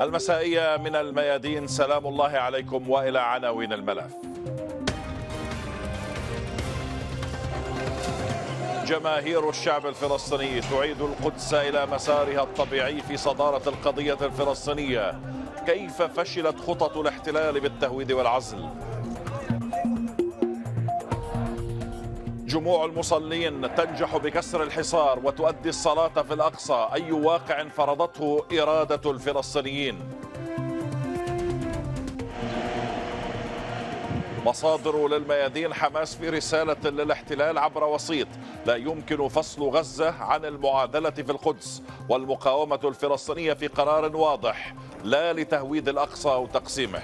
المسائية من الميادين سلام الله عليكم وإلى عناوين الملف جماهير الشعب الفلسطيني تعيد القدس إلى مسارها الطبيعي في صدارة القضية الفلسطينية كيف فشلت خطط الاحتلال بالتهويد والعزل جموع المصلين تنجح بكسر الحصار وتؤدي الصلاة في الأقصى أي واقع فرضته إرادة الفلسطينيين مصادر للميادين حماس في رسالة للاحتلال عبر وسيط لا يمكن فصل غزة عن المعادلة في القدس والمقاومة الفلسطينية في قرار واضح لا لتهويد الأقصى أو تقسيمه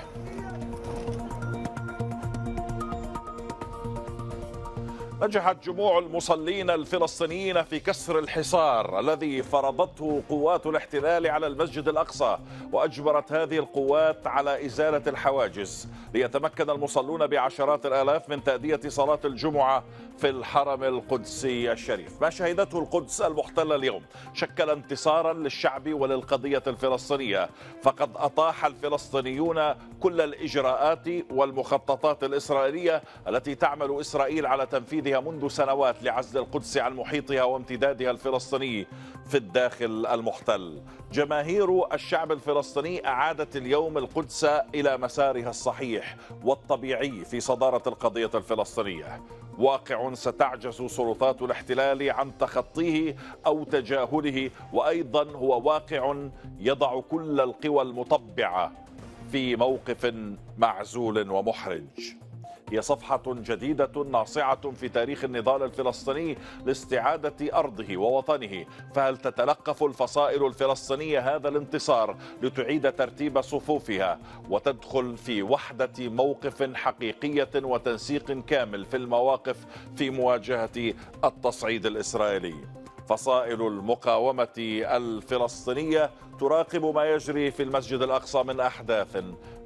نجحت جموع المصلين الفلسطينيين في كسر الحصار الذي فرضته قوات الاحتلال على المسجد الاقصى واجبرت هذه القوات على ازاله الحواجز ليتمكن المصلون بعشرات الالاف من تاديه صلاه الجمعه في الحرم القدسي الشريف ما شهدته القدس المحتله اليوم شكل انتصارا للشعب وللقضيه الفلسطينيه فقد اطاح الفلسطينيون كل الاجراءات والمخططات الاسرائيليه التي تعمل اسرائيل على تنفيذ تأكيدها منذ سنوات لعزل القدس عن محيطها وامتدادها الفلسطيني في الداخل المحتل جماهير الشعب الفلسطيني أعادت اليوم القدس إلى مسارها الصحيح والطبيعي في صدارة القضية الفلسطينية واقع ستعجز سلطات الاحتلال عن تخطيه او تجاهله وايضا هو واقع يضع كل القوى المطبعه في موقف معزول ومحرج هي صفحة جديدة ناصعة في تاريخ النضال الفلسطيني لاستعادة أرضه ووطنه فهل تتلقف الفصائل الفلسطينية هذا الانتصار لتعيد ترتيب صفوفها وتدخل في وحدة موقف حقيقية وتنسيق كامل في المواقف في مواجهة التصعيد الإسرائيلي فصائل المقاومة الفلسطينية تراقب ما يجري في المسجد الأقصى من أحداث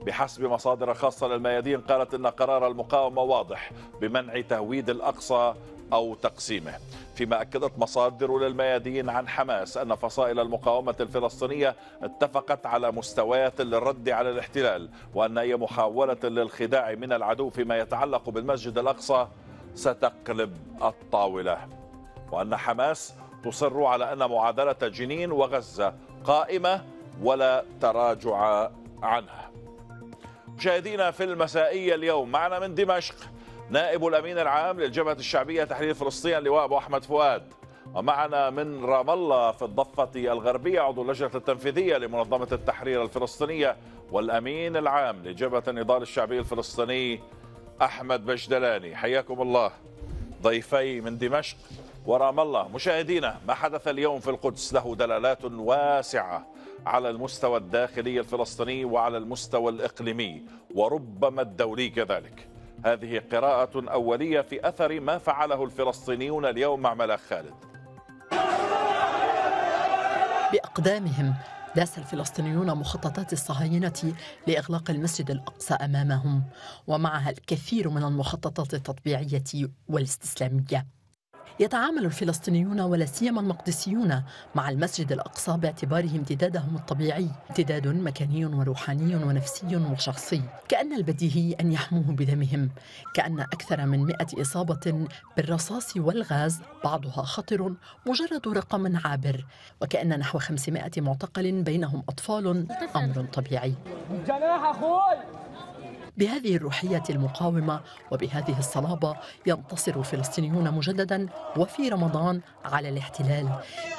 بحسب مصادر خاصة للميادين قالت إن قرار المقاومة واضح بمنع تهويد الأقصى أو تقسيمه فيما أكدت مصادر للميادين عن حماس أن فصائل المقاومة الفلسطينية اتفقت على مستويات للرد على الاحتلال وأن أي محاولة للخداع من العدو فيما يتعلق بالمسجد الأقصى ستقلب الطاولة وأن حماس تصر على أن معادلة جنين وغزة قائمة ولا تراجع عنها مشاهدينا في المسائية اليوم معنا من دمشق نائب الأمين العام للجبهة الشعبية تحرير فلسطين اللواء أبو أحمد فؤاد ومعنا من رام الله في الضفة الغربية عضو اللجنة التنفيذية لمنظمة التحرير الفلسطينية والأمين العام لجبهة النضال الشعبي الفلسطيني أحمد بجدلاني حياكم الله ضيفي من دمشق ورام الله مشاهدينا ما حدث اليوم في القدس له دلالات واسعة على المستوى الداخلي الفلسطيني وعلى المستوى الإقليمي وربما الدولي كذلك هذه قراءة أولية في أثر ما فعله الفلسطينيون اليوم مع ملاك خالد بأقدامهم داس الفلسطينيون مخططات الصهاينة لإغلاق المسجد الأقصى أمامهم ومعها الكثير من المخططات التطبيعية والاستسلامية يتعامل الفلسطينيون ولا سيما المقدسيون مع المسجد الأقصى باعتباره امتدادهم الطبيعي امتداد مكاني وروحاني ونفسي وشخصي كأن البديهي أن يحموه بدمهم كأن أكثر من 100 إصابة بالرصاص والغاز بعضها خطر مجرد رقم عابر وكأن نحو 500 معتقل بينهم أطفال أمر طبيعي جناح أخوي بهذه الروحية المقاومة وبهذه الصلابة ينتصر الفلسطينيون مجددا وفي رمضان على الاحتلال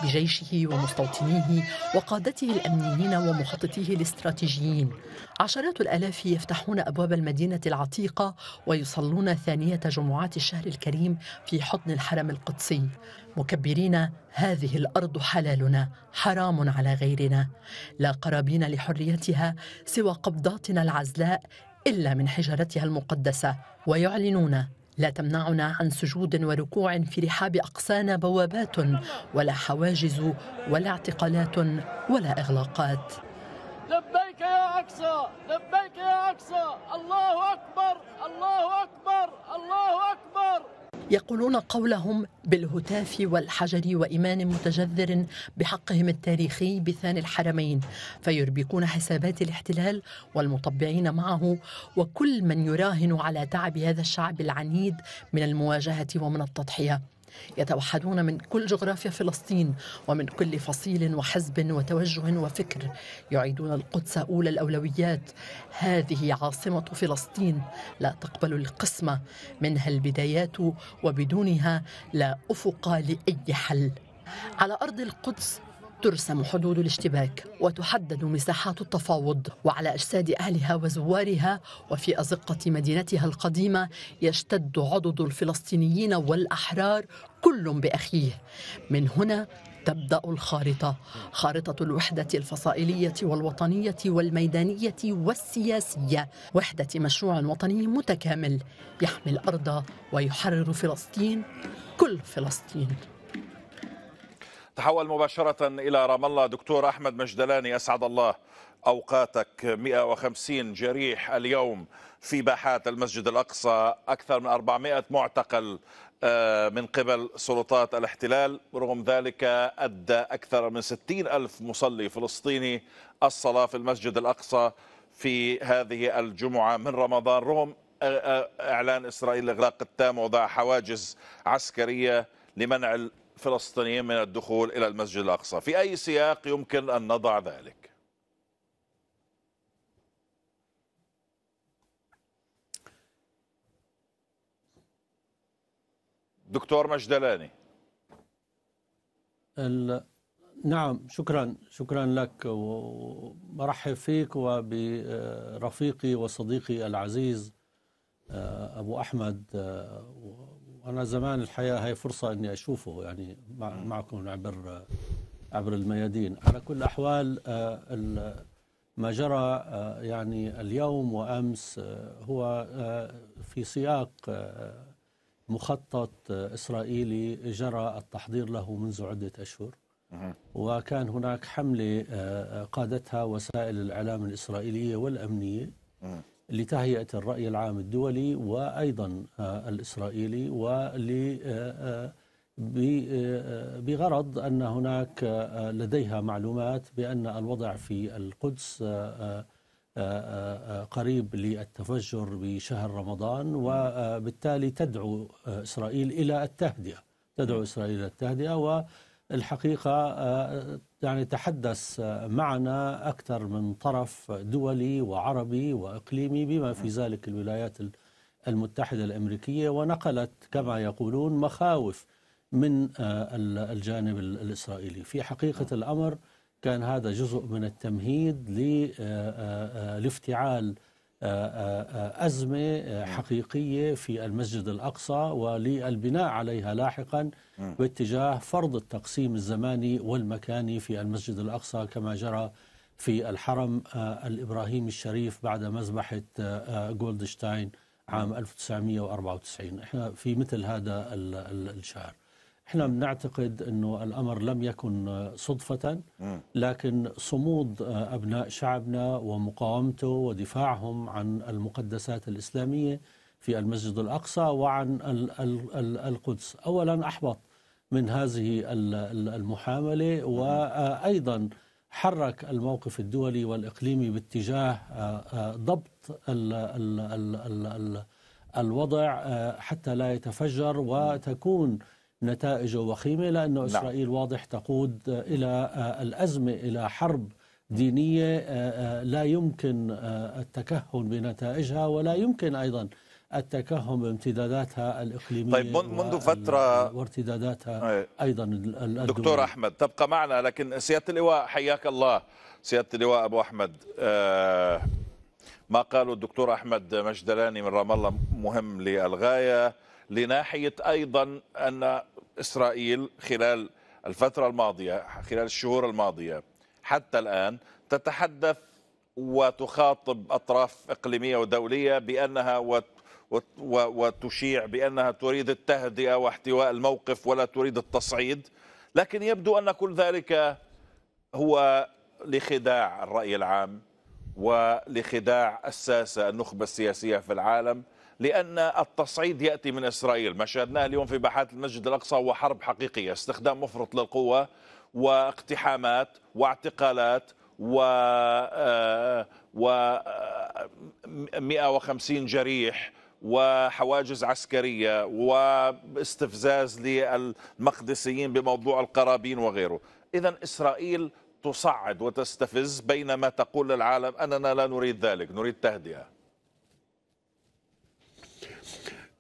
بجيشه ومستوطنيه وقادته الأمنيين ومخططيه الاستراتيجيين عشرات الآلاف يفتحون أبواب المدينة العتيقة ويصلون ثانية جمعات الشهر الكريم في حضن الحرم القدسي مكبرين هذه الارض حلالنا حرام على غيرنا لا قرابين لحريتها سوى قبضاتنا العزلاء إلا من حجرتها المقدسة ويعلنون لا تمنعنا عن سجود وركوع في رحاب أقصانا بوابات ولا حواجز ولا اعتقالات ولا إغلاقات لبيك يا أقصى لبيك يا أقصى الله أكبر الله أكبر الله أكبر يقولون قولهم بالهتاف والحجر وإيمان متجذر بحقهم التاريخي بثاني الحرمين فيربكون حسابات الاحتلال والمطبعين معه وكل من يراهن على تعب هذا الشعب العنيد من المواجهة ومن التضحية يتوحدون من كل جغرافيا فلسطين ومن كل فصيل وحزب وتوجه وفكر يعيدون القدس اولى الاولويات هذه عاصمه فلسطين لا تقبل القسمه منها البدايات وبدونها لا افق لاي حل على ارض القدس ترسم حدود الاشتباك وتحدد مساحات التفاوض وعلى أجساد أهلها وزوارها وفي أزقة مدينتها القديمة يشتد عضد الفلسطينيين والأحرار كل بأخيه من هنا تبدا الخارطه خارطه الوحده الفصائليه والوطنيه والميدانيه والسياسيه وحده مشروع وطني متكامل يحمي الارض ويحرر فلسطين كل فلسطين نتحول مباشرة إلى رام الله دكتور أحمد مجدلاني أسعد الله أوقاتك 150 جريح اليوم في باحات المسجد الأقصى أكثر من 400 معتقل آه، من قبل سلطات الاحتلال رغم ذلك أدى أكثر من 60 ألف مصلي فلسطيني الصلاة في المسجد الأقصى في هذه الجمعة من رمضان رغم آه، آه، إعلان إسرائيل الإغلاق التام وضع حواجز عسكرية لمنع فلسطينيين من الدخول إلى المسجد الأقصى في أي سياق يمكن أن نضع ذلك دكتور مجدلاني نعم شكرا شكرا لك وبرحب فيك وبرفيقي وصديقي العزيز آه، أبو أحمد آه، وانا زمان الحياه هي فرصه اني اشوفه يعني معكم عبر عبر الميادين على كل الاحوال آه، ما جرى آه، يعني اليوم وامس آه، هو في سياق مخطط اسرائيلي جرى التحضير له منذ عده اشهر وكان هناك حمله قادتها وسائل الاعلام الاسرائيليه والامنيه لتهيئة الرأي العام الدولي وأيضا آه، الإسرائيلي ول آه، آه، بغرض أن هناك لديها معلومات بأن الوضع في القدس قريب للتفجر بشهر رمضان وبالتالي تدعو إسرائيل إلى التهدئة تدعو نعم. إسرائيل إلى التهدئة والحقيقة يعني تحدث معنا أكثر من طرف دولي وعربي وإقليمي بما في نعم. ذلك الولايات المتحدة الأمريكية ونقلت كما يقولون مخاوف من آه، الجانب الإسرائيلي في حقيقة نعم. الأمر كان هذا جزء من التمهيد آه، آه، لافتعال آه، آه، آه، أزمة حقيقية في المسجد الأقصى وللبناء عليها لاحقا باتجاه فرض التقسيم الزماني والمكاني في المسجد الأقصى كما جرى في الحرم الإبراهيم الشريف بعد مذبحة جولدشتاين عام 1994 احنا في مثل هذا الشهر احنا بنعتقد انه الامر لم يكن صدفه لكن صمود آه، ابناء شعبنا ومقاومته ودفاعهم عن المقدسات الاسلاميه في المسجد الاقصى وعن القدس اولا احبط من هذه المحامله وايضا حرك الموقف الدولي والاقليمي باتجاه آه، آه، ضبط ال ال ال الوضع حتى لا يتفجر وتكون نتائجه وخيمة لأن نعم. إسرائيل واضح تقود إلى آه، الأزمة إلى حرب دينية آه، آه، لا يمكن التكهن بنتائجها ولا يمكن أيضا التكهن بامتداداتها الإقليمية طيب منذ فترة وارتداداتها أيضا دكتور أحمد تبقى معنا لكن سيادة اللواء حياك الله سيادة اللواء أبو أحمد ما قاله الدكتور أحمد مجدلاني من رام الله مهم للغاية لناحية أيضا أن إسرائيل خلال الفترة الماضية خلال الشهور الماضية حتى الآن تتحدث وتخاطب أطراف إقليمية ودولية بأنها وتشيع بأنها تريد التهدئة واحتواء الموقف ولا تريد التصعيد لكن يبدو أن كل ذلك هو لخداع الرأي العام ولخداع الساسة النخبة السياسية في العالم لأن التصعيد يأتي من إسرائيل ما شاهدناه اليوم في باحات المسجد الأقصى هو حرب حقيقية استخدام مفرط للقوة واقتحامات واعتقالات و آه، و 150 آه، جريح وحواجز عسكريه واستفزاز للمقدسيين بموضوع القرابين وغيره اذا اسرائيل تصعد وتستفز بينما تقول للعالم اننا لا نريد ذلك نريد تهدئه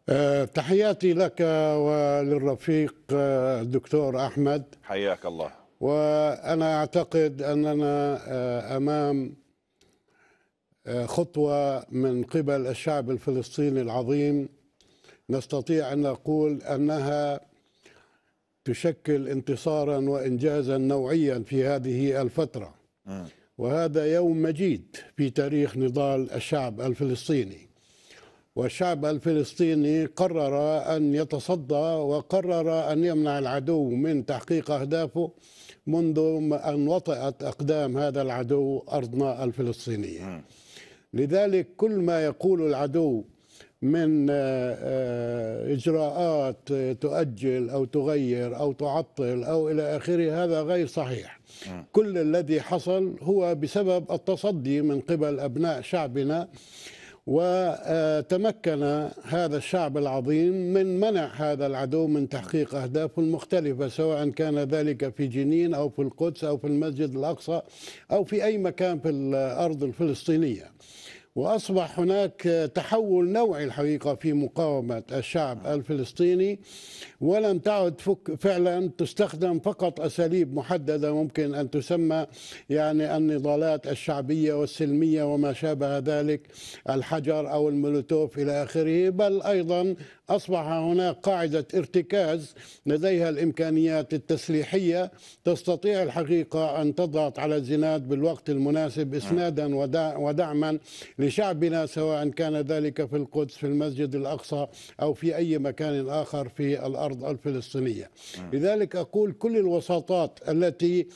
آه، تحياتي لك وللرفيق آه، الدكتور احمد حياك الله وانا اعتقد اننا آه، امام خطوه من قبل الشعب الفلسطيني العظيم نستطيع ان نقول انها تشكل انتصارا وانجازا نوعيا في هذه الفتره وهذا يوم مجيد في تاريخ نضال الشعب الفلسطيني والشعب الفلسطيني قرر أن يتصدى وقرر أن يمنع العدو من تحقيق أهدافه منذ أن وطئت أقدام هذا العدو أرضنا الفلسطينية لذلك كل ما يقول العدو من آه، آه، إجراءات تؤجل أو تغير أو تعطل أو إلى آخره هذا غير صحيح كل الذي حصل هو بسبب التصدي من قبل أبناء شعبنا وتمكن هذا الشعب العظيم من منع هذا العدو من تحقيق اهدافه المختلفه سواء كان ذلك في جنين او في القدس او في المسجد الاقصى او في اي مكان في الارض الفلسطينيه. واصبح هناك تحول نوعي الحقيقه في مقاومه الشعب الفلسطيني ولم تعد فك فعلا تستخدم فقط اساليب محدده ممكن ان تسمى يعني النضالات الشعبيه والسلميه وما شابه ذلك الحجر او المولوتوف الى اخره بل ايضا اصبح هناك قاعده ارتكاز لديها الامكانيات التسليحيه تستطيع الحقيقه ان تضغط على الزناد بالوقت المناسب اسنادا ودعما لشعبنا سواء كان ذلك في القدس في المسجد الأقصى أو في أي مكان آخر في الأرض الفلسطينية لذلك أقول كل الوساطات التي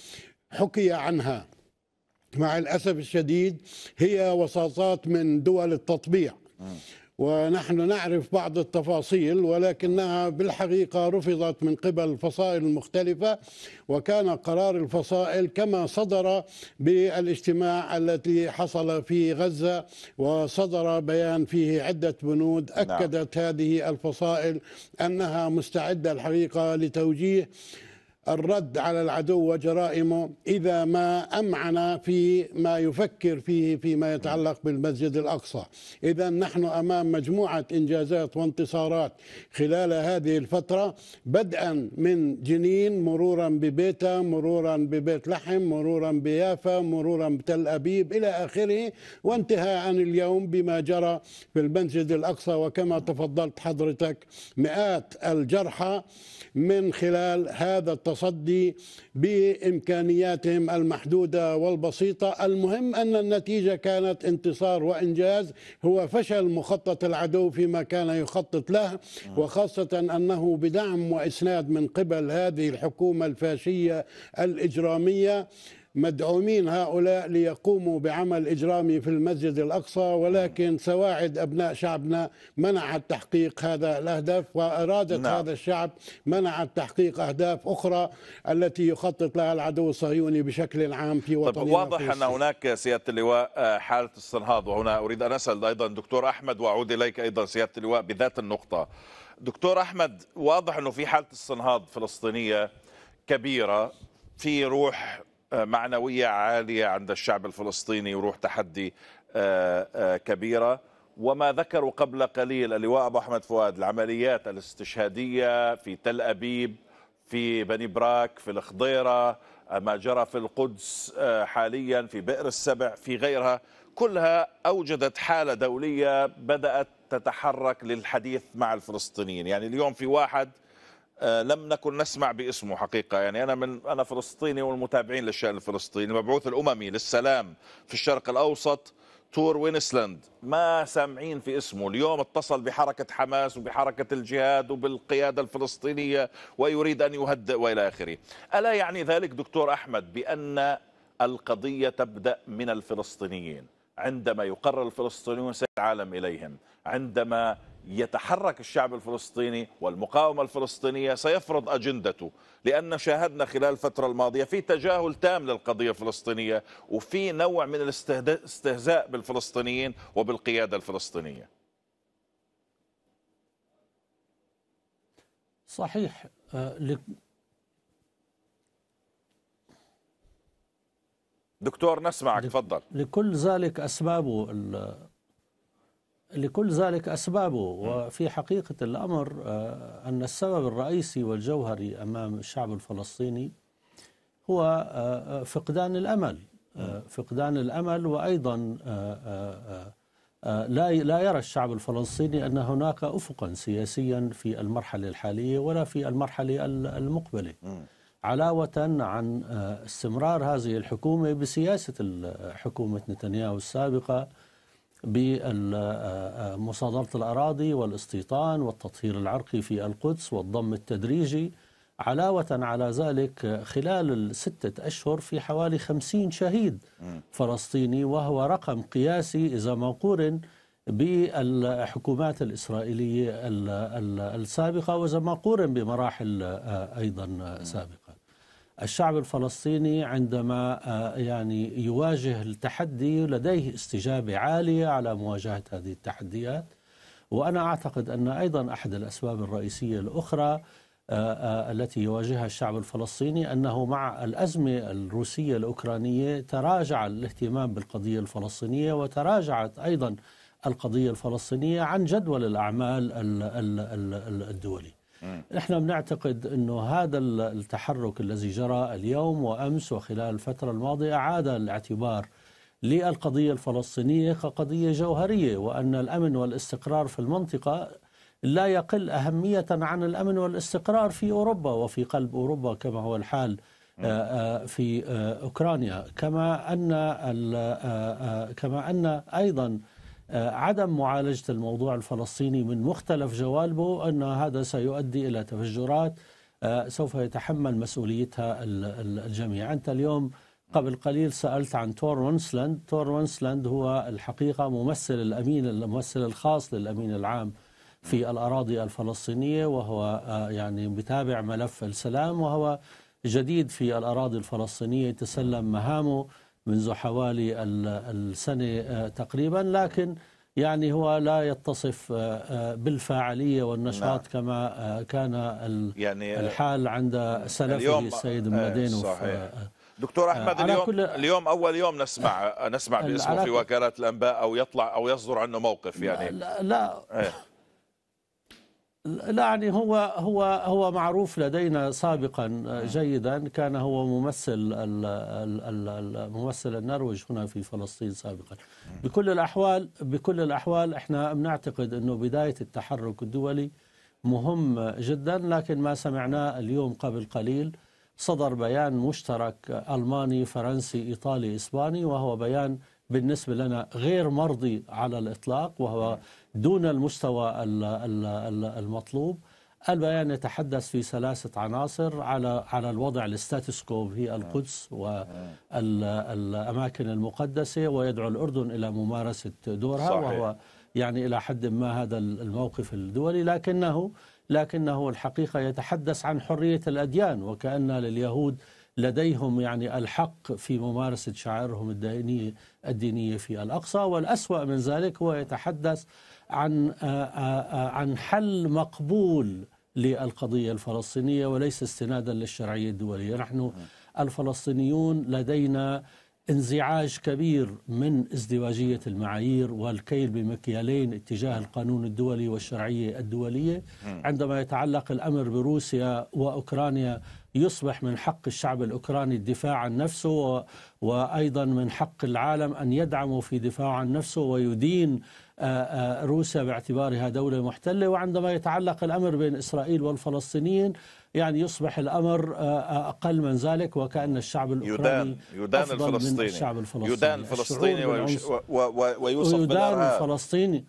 حكي عنها مع الأسف الشديد هي وساطات من دول التطبيع ونحن نعرف بعض التفاصيل ولكنها بالحقيقة رفضت من قبل الفصائل المختلفة وكان قرار الفصائل كما صدر بالاجتماع الذي حصل في غزة وصدر بيان فيه عدة بنود نعم. أكدت هذه الفصائل أنها مستعدة الحقيقة لتوجيه الرد على العدو وجرائمه اذا ما امعن في ما يفكر فيه فيما يتعلق بالمسجد الاقصى، اذا نحن امام مجموعه انجازات وانتصارات خلال هذه الفتره بدءا من جنين مرورا ببيتا، مرورا ببيت لحم، مرورا بيافا، مرورا بتل ابيب الى اخره وانتهاء اليوم بما جرى في المسجد الاقصى وكما تفضلت حضرتك مئات الجرحى من خلال هذا التصرف التصدي بامكانياتهم المحدوده والبسيطه، المهم ان النتيجه كانت انتصار وانجاز هو فشل مخطط العدو فيما كان يخطط له وخاصه انه بدعم واسناد من قبل هذه الحكومه الفاشيه الاجراميه مدعومين هؤلاء ليقوموا بعمل إجرامي في المسجد الأقصى ولكن سواعد أبناء شعبنا منعت تحقيق هذا الأهداف وأرادت نعم. هذا الشعب منعت تحقيق أهداف أخرى التي يخطط لها العدو الصهيوني بشكل عام في طيب، وطننا طيب واضح أن هناك سيادة اللواء آه، حالة استنهاض وهنا أريد أن أسأل أيضا دكتور أحمد وأعود إليك أيضا سيادة اللواء بذات النقطة دكتور أحمد واضح أنه في حالة استنهاض فلسطينية كبيرة في روح آه، معنوية عالية عند الشعب الفلسطيني وروح تحدي آه، آه، كبيرة وما ذكروا قبل قليل اللواء أبو أحمد فؤاد العمليات الاستشهادية في تل أبيب في بني براك في الخضيرة ما جرى في القدس حاليا في بئر السبع في غيرها كلها أوجدت حالة دولية بدأت تتحرك للحديث مع الفلسطينيين يعني اليوم في واحد آه، لم نكن نسمع باسمه حقيقة يعني أنا من أنا فلسطيني والمتابعين للشأن الفلسطيني مبعوث الأممي للسلام في الشرق الأوسط تور وينسلاند ما سامعين في اسمه اليوم اتصل بحركة حماس وبحركة الجهاد وبالقيادة الفلسطينية ويريد أن يهدئ وإلى آخره ألا يعني ذلك دكتور أحمد بأن القضية تبدأ من الفلسطينيين عندما يقرر الفلسطينيون سيد العالم إليهم عندما يتحرك الشعب الفلسطيني والمقاومة الفلسطينية سيفرض أجندته لأن شاهدنا خلال الفترة الماضية في تجاهل تام للقضية الفلسطينية وفي نوع من الاستهزاء بالفلسطينيين وبالقيادة الفلسطينية صحيح آه، دكتور نسمعك تفضل لكل ذلك أسبابه لكل ذلك أسبابه وفي حقيقة الأمر آه، أن السبب الرئيسي والجوهري أمام الشعب الفلسطيني هو آه، آه، فقدان الأمل فقدان الأمل وأيضا لا لا يرى الشعب الفلسطيني أن هناك أفقا سياسيا في المرحلة الحالية ولا في المرحلة المقبلة علاوة عن استمرار هذه الحكومة بسياسة حكومة نتنياهو السابقة بمصادرة آه، آه، الأراضي والاستيطان والتطهير العرقي في القدس والضم التدريجي علاوة على ذلك خلال الستة أشهر في حوالي خمسين شهيد فلسطيني وهو رقم قياسي إذا ما قورن بالحكومات الإسرائيلية السابقة وإذا ما قورن بمراحل آه، أيضا سابقة الشعب الفلسطيني عندما آه، يعني يواجه التحدي لديه استجابه عاليه على مواجهه هذه التحديات وانا اعتقد ان ايضا احد الاسباب الرئيسيه الاخرى آه، آه، التي يواجهها الشعب الفلسطيني انه مع الازمه الروسيه الاوكرانيه تراجع الاهتمام بالقضيه الفلسطينيه وتراجعت ايضا القضيه الفلسطينيه عن جدول الاعمال الدولي. نحن بنعتقد أنه هذا التحرك الذي جرى اليوم وأمس وخلال الفترة الماضية اعاد الاعتبار للقضية الفلسطينية كقضية جوهرية وأن الأمن والاستقرار في المنطقة لا يقل أهمية عن الأمن والاستقرار في أوروبا وفي قلب أوروبا كما هو الحال آه، آه، في آه، أوكرانيا كما أن كما أن أيضا آه، عدم معالجة الموضوع الفلسطيني من مختلف جوانبه أن هذا سيؤدي إلى تفجرات آه، سوف يتحمل مسؤوليتها الجميع أنت اليوم قبل قليل سألت عن تور ونسلاند تور ونسلاند هو الحقيقة ممثل الأمين الممثل الخاص للأمين العام في الأراضي الفلسطينية وهو آه، يعني بتابع ملف السلام وهو جديد في الأراضي الفلسطينية تسلم مهامه منذ حوالي السنة آه، تقريبا لكن يعني هو لا يتصف آه، آه، بالفاعلية والنشاط نعم. كما كان يعني الحال عند سلفه السيد ملادينوف صحيح. دكتور احمد اليوم كل... اليوم اول يوم نسمع نسمع باسمه في وكالات الانباء او يطلع او يصدر عنه موقف يعني لا, لا, لا إيه. لا يعني هو هو هو معروف لدينا سابقا آه، نعم. جيدا كان هو ممثل الممثل النرويج هنا في فلسطين سابقا نعم. بكل الاحوال بكل الاحوال احنا بنعتقد انه بدايه التحرك الدولي مهم جدا لكن ما سمعناه اليوم قبل قليل صدر بيان مشترك الماني فرنسي ايطالي اسباني وهو بيان بالنسبه لنا غير مرضي على الاطلاق وهو نعم. دون المستوى المطلوب البيان يتحدث في ثلاثة عناصر على على الوضع الستاتس كو في القدس والأماكن المقدسة ويدعو الأردن إلى ممارسة دورها صحيح. وهو يعني إلى حد ما هذا الموقف الدولي لكنه لكنه الحقيقة يتحدث عن حرية الأديان وكأن لليهود لديهم يعني الحق في ممارسة شعائرهم الدينية الدينية في الأقصى والأسوأ من ذلك هو يتحدث عن آه، آه، آه، عن حل مقبول للقضية الفلسطينية وليس استنادا للشرعية الدولية نحن الفلسطينيون لدينا انزعاج كبير من ازدواجية المعايير والكيل بمكيالين اتجاه القانون الدولي والشرعية الدولية عندما يتعلق الأمر بروسيا وأوكرانيا يصبح من حق الشعب الأوكراني الدفاع عن نفسه وأيضا من حق العالم أن يدعمه في دفاع عن نفسه ويدين آه، آه، روسيا باعتبارها دولة محتلة وعندما يتعلق الأمر بين إسرائيل والفلسطينيين يعني يصبح الأمر آه، أقل من ذلك وكأن الشعب الأوكراني يدان, يدان أفضل الفلسطيني من الشعب الفلسطيني يدان الفلسطيني ويوصف ويدان بالأرهاب الفلسطيني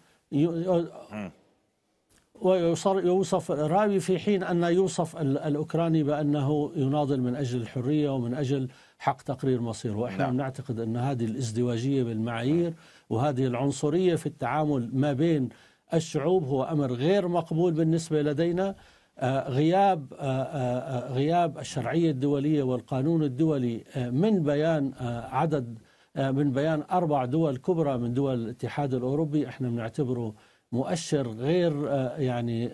ويوصف الإرهابي في حين أن يوصف الأوكراني بأنه يناضل من أجل الحرية ومن أجل حق تقرير مصيره وإحنا نعم. نعتقد أن هذه الازدواجية بالمعايير م. وهذه العنصرية في التعامل ما بين الشعوب هو أمر غير مقبول بالنسبة لدينا آه، غياب آه، آه، غياب الشرعية الدولية والقانون الدولي من بيان عدد من بيان أربع دول كبرى من دول الاتحاد الأوروبي احنا بنعتبره مؤشر غير يعني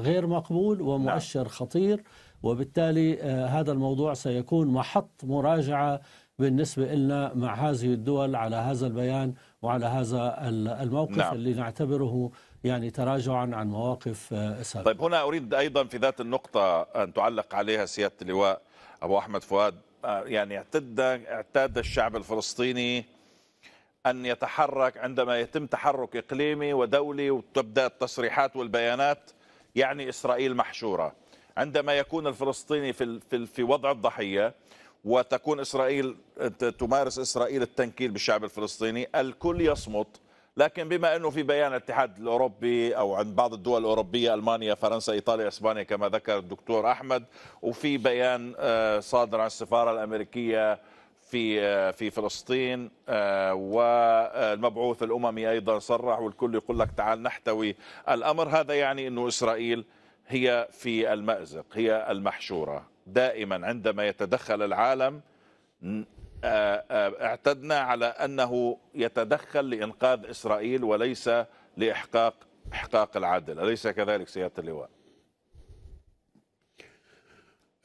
غير مقبول ومؤشر خطير وبالتالي هذا الموضوع سيكون محط مراجعة بالنسبة لنا مع هذه الدول على هذا البيان وعلى هذا الموقف نعم. اللي نعتبره يعني تراجعا عن مواقف آه، سابقة طيب هنا أريد أيضا في ذات النقطة أن تعلق عليها سيادة اللواء أبو أحمد فؤاد آه، يعني اعتد اعتاد الشعب الفلسطيني أن يتحرك عندما يتم تحرك إقليمي ودولي وتبدأ التصريحات والبيانات يعني إسرائيل محشورة عندما يكون الفلسطيني في في وضع الضحية وتكون إسرائيل تمارس إسرائيل التنكيل بالشعب الفلسطيني الكل يصمت لكن بما أنه في بيان الاتحاد الأوروبي أو عند بعض الدول الأوروبية ألمانيا فرنسا إيطاليا إسبانيا كما ذكر الدكتور أحمد وفي بيان آه، صادر عن السفارة الأمريكية في آه، في فلسطين آه، والمبعوث الاممي ايضا صرح والكل يقول لك تعال نحتوي الامر هذا يعني انه اسرائيل هي في المازق هي المحشوره دائما عندما يتدخل العالم اعتدنا على انه يتدخل لانقاذ اسرائيل وليس لاحقاق احقاق العدل، اليس كذلك سياده اللواء؟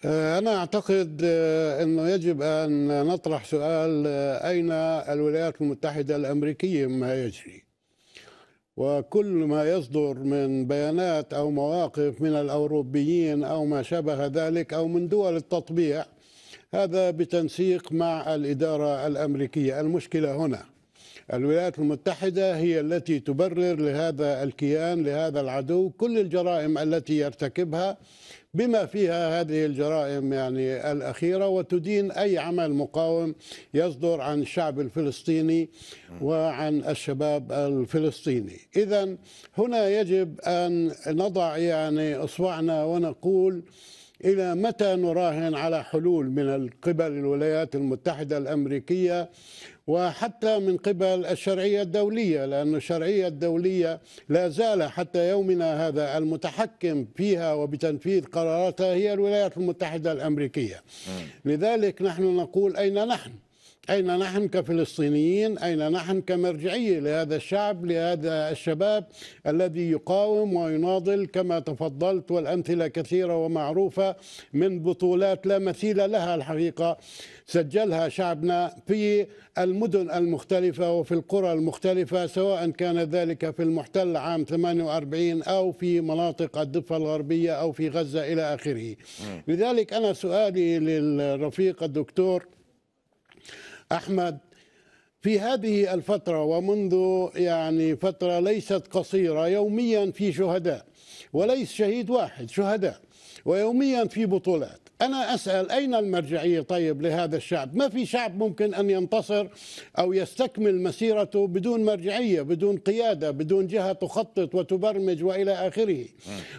آه، أنا أعتقد آه، أنه يجب أن نطرح سؤال آه، أين الولايات المتحدة الأمريكية مما يجري؟ وكل ما يصدر من بيانات او مواقف من الاوروبيين او ما شابه ذلك او من دول التطبيع هذا بتنسيق مع الاداره الامريكيه المشكله هنا الولايات المتحدة هي التي تبرر لهذا الكيان لهذا العدو كل الجرائم التي يرتكبها بما فيها هذه الجرائم يعني الأخيرة وتدين أي عمل مقاوم يصدر عن الشعب الفلسطيني وعن الشباب الفلسطيني إذا هنا يجب أن نضع يعني إصبعنا ونقول إلى متى نراهن على حلول من قبل الولايات المتحدة الأمريكية وحتى من قبل الشرعية الدولية لأن الشرعية الدولية لا زال حتى يومنا هذا المتحكم فيها وبتنفيذ قراراتها هي الولايات المتحدة الأمريكية لذلك نحن نقول أين نحن أين نحن كفلسطينيين أين نحن كمرجعية لهذا الشعب لهذا الشباب الذي يقاوم ويناضل كما تفضلت والأمثلة كثيرة ومعروفة من بطولات لا مثيل لها الحقيقة سجلها شعبنا في المدن المختلفة وفي القرى المختلفة سواء كان ذلك في المحتل عام 48 أو في مناطق الضفة الغربية أو في غزة إلى آخره لذلك أنا سؤالي للرفيق الدكتور أحمد في هذه الفترة ومنذ يعني فترة ليست قصيرة يوميا في شهداء وليس شهيد واحد شهداء ويوميا في بطولات أنا أسأل أين المرجعية طيب لهذا الشعب ما في شعب ممكن أن ينتصر أو يستكمل مسيرته بدون مرجعية بدون قيادة بدون جهة تخطط وتبرمج وإلى آخره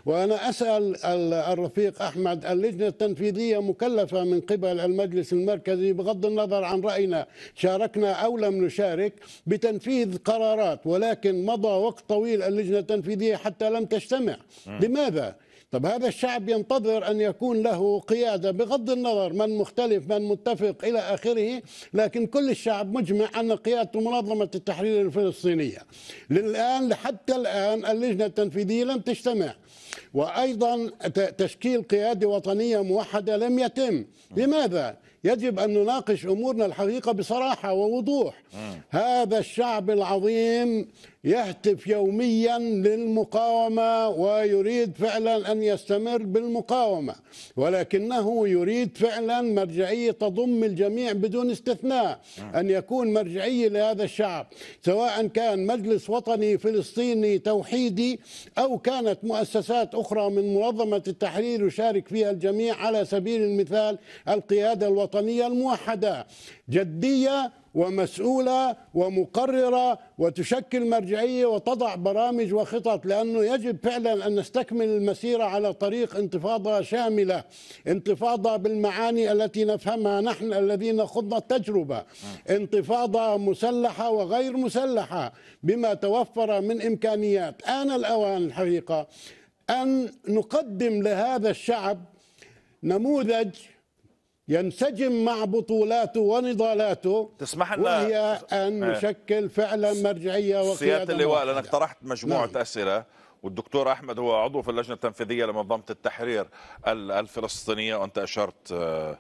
وأنا أسأل الرفيق أحمد اللجنة التنفيذية مكلفة من قبل المجلس المركزي بغض النظر عن رأينا شاركنا أو لم نشارك بتنفيذ قرارات ولكن مضى وقت طويل اللجنة التنفيذية حتى لم تجتمع لماذا؟ طب هذا الشعب ينتظر أن يكون له قيادة بغض النظر من مختلف من متفق إلى آخره لكن كل الشعب مجمع أن قيادته منظمة التحرير الفلسطينية للآن حتى الآن اللجنة التنفيذية لم تجتمع وأيضا تشكيل قيادة وطنية موحدة لم يتم لماذا؟ يجب أن نناقش أمورنا الحقيقة بصراحة ووضوح م. هذا الشعب العظيم يهتف يوميا للمقاومة ويريد فعلا أن يستمر بالمقاومة ولكنه يريد فعلا مرجعية تضم الجميع بدون استثناء أن يكون مرجعية لهذا الشعب سواء كان مجلس وطني فلسطيني توحيدي أو كانت مؤسسات أخرى من منظمة التحرير يشارك فيها الجميع على سبيل المثال القيادة الوطنية الوطنية الموحدة جدية ومسؤولة ومقررة وتشكل مرجعية وتضع برامج وخطط لأنه يجب فعلا أن نستكمل المسيرة على طريق انتفاضة شاملة انتفاضة بالمعاني التي نفهمها نحن الذين خضنا التجربة انتفاضة مسلحة وغير مسلحة بما توفر من إمكانيات آن الأوان الحقيقة أن نقدم لهذا الشعب نموذج ينسجم مع بطولاته ونضالاته تسمح لنا وهي ان إيه. نشكل فعلا مرجعيه وقياده سياده اللواء لانك طرحت مجموعه نعم. اسئله والدكتور احمد هو عضو في اللجنه التنفيذيه لمنظمه التحرير الفلسطينيه وانت اشرت آه،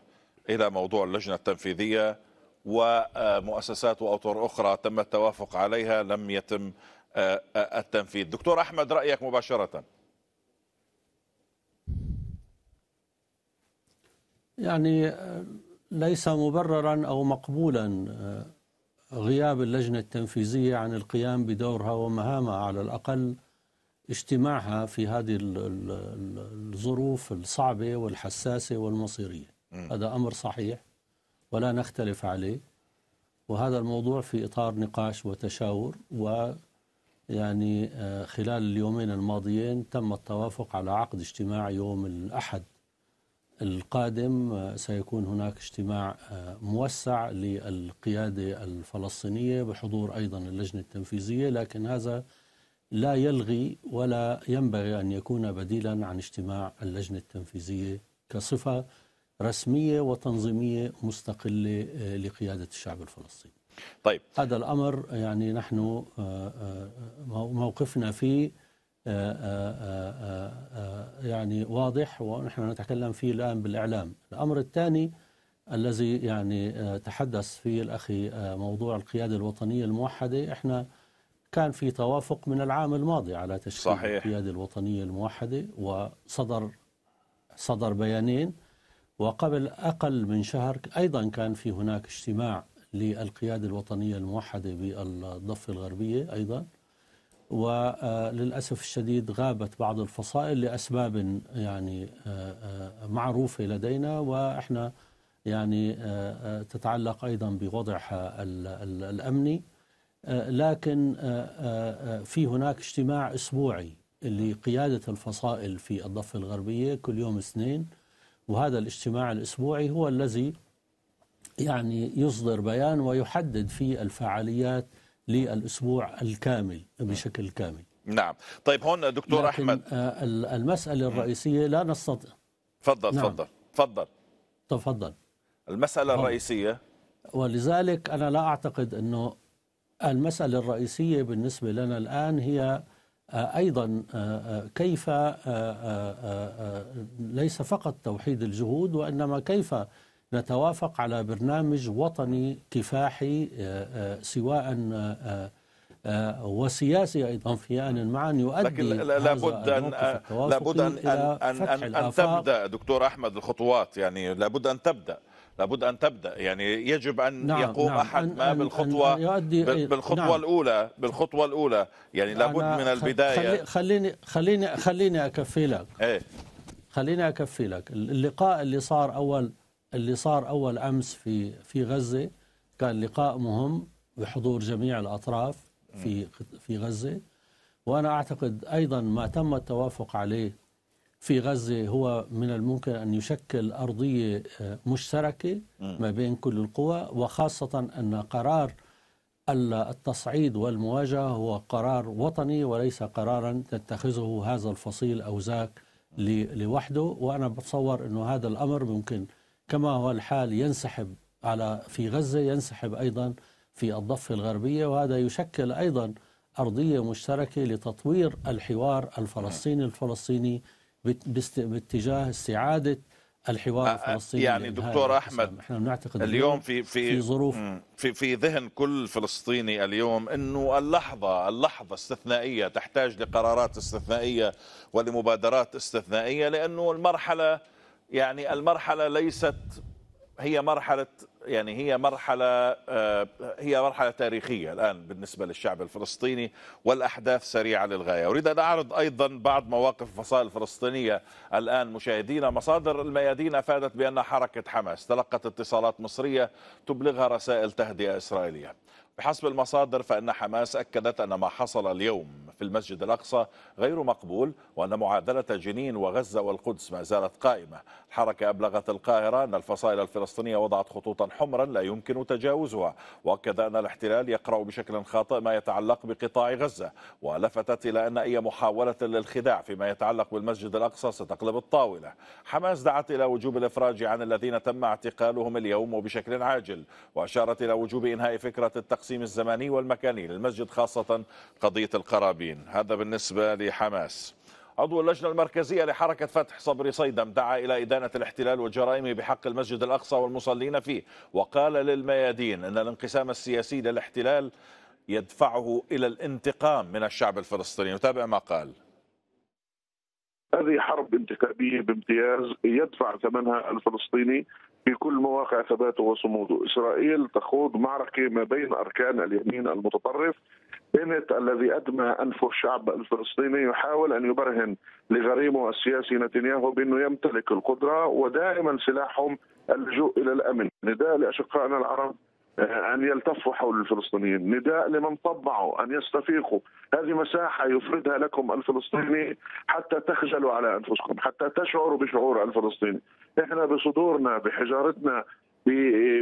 الى موضوع اللجنه التنفيذيه ومؤسسات واطر اخرى تم التوافق عليها لم يتم آه، آه، التنفيذ دكتور احمد رايك مباشره يعني آه، ليس مبررا أو مقبولا آه، غياب اللجنة التنفيذية عن القيام بدورها ومهامها على الأقل اجتماعها في هذه الظروف الصعبة والحساسة والمصيرية هذا أمر صحيح ولا نختلف عليه وهذا الموضوع في إطار نقاش وتشاور و يعني آه، خلال اليومين الماضيين تم التوافق على عقد اجتماع يوم الأحد القادم آه، سيكون هناك اجتماع آه، موسع للقيادة الفلسطينية بحضور أيضا اللجنة التنفيذية لكن هذا لا يلغي ولا ينبغي أن يكون بديلا عن اجتماع اللجنة التنفيذية كصفة رسمية وتنظيمية مستقلة آه، لقيادة الشعب الفلسطيني طيب هذا الأمر يعني نحن موقفنا فيه يعني واضح ونحن نتكلم فيه الآن بالإعلام الأمر الثاني الذي يعني آه، تحدث فيه الأخي آه، موضوع القيادة الوطنية الموحدة إحنا كان في توافق من العام الماضي على تشكيل صحيح. القيادة الوطنية الموحدة وصدر صدر بيانين وقبل أقل من شهر أيضا كان في هناك اجتماع للقيادة الوطنية الموحدة بالضفة الغربية أيضا وللأسف الشديد غابت بعض الفصائل لأسباب يعني آه، آه، معروفة لدينا وإحنا يعني آه، تتعلق أيضا بوضعها الأمني لكن في هناك اجتماع أسبوعي لقيادة الفصائل في الضفة الغربية كل يوم اثنين وهذا الاجتماع الأسبوعي هو الذي يعني يصدر بيان ويحدد في الفعاليات للأسبوع الكامل بشكل كامل نعم طيب هون دكتور أحمد آه، المسألة الرئيسية لا نستطيع تفضل نعم. تفضل تفضل تفضل المسألة الرئيسية ولذلك أنا لا أعتقد أنه المسألة الرئيسية بالنسبة لنا الآن هي آه، أيضا آه، كيف ليس فقط توحيد الجهود وإنما كيف نتوافق على برنامج وطني كفاحي آه، آه، سواء آه، وسياسي ايضا في ان معا يؤدي لكن لابد ان لابد ان ان ان, أن تبدا دكتور احمد الخطوات يعني لابد ان تبدا لابد ان تبدا يعني يجب ان نعم يقوم نعم احد ما أن بالخطوه أن بالخطوه نعم الاولى بالخطوه الاولى يعني لابد من البدايه خليني خليني خليني اكفي لك ايه خليني اكفي لك اللقاء اللي صار اول اللي صار أول أمس في في غزة كان لقاء مهم بحضور جميع الأطراف في في غزة وأنا أعتقد أيضا ما تم التوافق عليه في غزة هو من الممكن أن يشكل أرضية آه، مشتركة ما بين كل القوى وخاصة أن قرار التصعيد والمواجهة هو قرار وطني وليس قرارا تتخذه هذا الفصيل أو ذاك لوحده وأنا بتصور أنه هذا الأمر ممكن كما هو الحال ينسحب على في غزة ينسحب أيضا في الضفة الغربية وهذا يشكل أيضا أرضية مشتركة لتطوير الحوار الفلسطيني نعم. الفلسطيني باتجاه استعادة الحوار الفلسطيني يعني دكتور احمد احنا نعتقد اليوم في في في ظروف في في ذهن كل فلسطيني اليوم انه اللحظه اللحظه استثنائيه تحتاج لقرارات استثنائيه ولمبادرات استثنائيه لانه المرحله يعني المرحلة ليست هي مرحلة يعني هي مرحلة آه، هي مرحلة تاريخية الآن بالنسبة للشعب الفلسطيني والأحداث سريعة للغاية أريد أن أعرض أيضا بعض مواقف الفصائل الفلسطينية الآن مشاهدينا مصادر الميادين أفادت بأن حركة حماس تلقت اتصالات مصرية تبلغها رسائل تهدئة إسرائيلية بحسب المصادر فإن حماس أكدت أن ما حصل اليوم في المسجد الأقصى غير مقبول وأن معادلة جنين وغزة والقدس ما زالت قائمة الحركة أبلغت القاهرة أن الفصائل الفلسطينية وضعت خطوطا حمرا لا يمكن تجاوزها وأكد أن الاحتلال يقرأ بشكل خاطئ ما يتعلق بقطاع غزة ولفتت إلى أن أي محاولة للخداع فيما يتعلق بالمسجد الأقصى ستقلب الطاولة حماس دعت إلى وجوب الإفراج عن الذين تم اعتقالهم اليوم وبشكل عاجل وأشارت إلى وجوب إنهاء فكرة التقسيم التقسيم الزماني والمكاني للمسجد خاصة قضية القرابين هذا بالنسبة لحماس عضو اللجنة المركزية لحركة فتح صبري صيدم دعا إلى إدانة الاحتلال وجرائمه بحق المسجد الأقصى والمصلين فيه وقال للميادين أن الانقسام السياسي للاحتلال يدفعه إلى الانتقام من الشعب الفلسطيني وتابع ما قال هذه حرب انتخابيه بامتياز يدفع ثمنها الفلسطيني في كل مواقع ثباته وصموده إسرائيل تخوض معركة ما بين أركان اليمين المتطرف بنت الذي أدمى أنفه الشعب الفلسطيني يحاول أن يبرهن لغريمه السياسي نتنياهو بأنه يمتلك القدرة ودائما سلاحهم اللجوء إلى الأمن نداء لأشقائنا العرب آه، أن يلتفوا حول الفلسطينيين نداء لمن طبعوا أن يستفيقوا هذه مساحة يفردها لكم الفلسطيني حتى تخجلوا على أنفسكم حتى تشعروا بشعور الفلسطيني إحنا بصدورنا بحجارتنا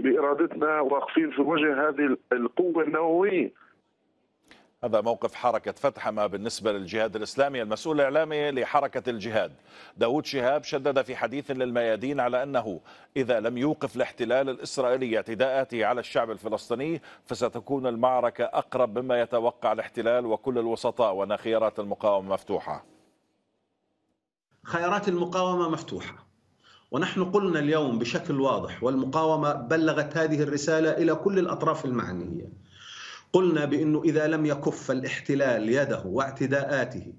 بإرادتنا واقفين في وجه هذه القوة النووية هذا موقف حركة فتح ما بالنسبة للجهاد الإسلامي المسؤول الإعلامي لحركة الجهاد داود شهاب شدد في حديث للميادين على أنه إذا لم يوقف الاحتلال الإسرائيلي اعتداءاته على الشعب الفلسطيني فستكون المعركة أقرب مما يتوقع الاحتلال وكل الوسطاء وأن خيارات المقاومة مفتوحة خيارات المقاومة مفتوحة ونحن قلنا اليوم بشكل واضح والمقاومة بلغت هذه الرسالة إلى كل الأطراف المعنية قلنا بأنه إذا لم يكف الاحتلال يده واعتداءاته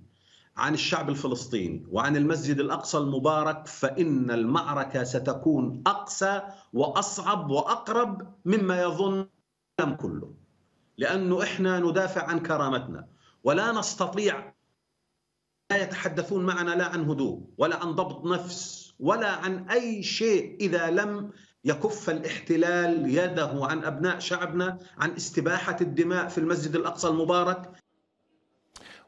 عن الشعب الفلسطيني وعن المسجد الأقصى المبارك فإن المعركة ستكون أقسى وأصعب وأقرب مما يظن العالم كله لأنه إحنا ندافع عن كرامتنا ولا نستطيع لا يتحدثون معنا لا عن هدوء ولا عن ضبط نفس ولا عن أي شيء إذا لم يكف الاحتلال يده عن ابناء شعبنا عن استباحه الدماء في المسجد الاقصى المبارك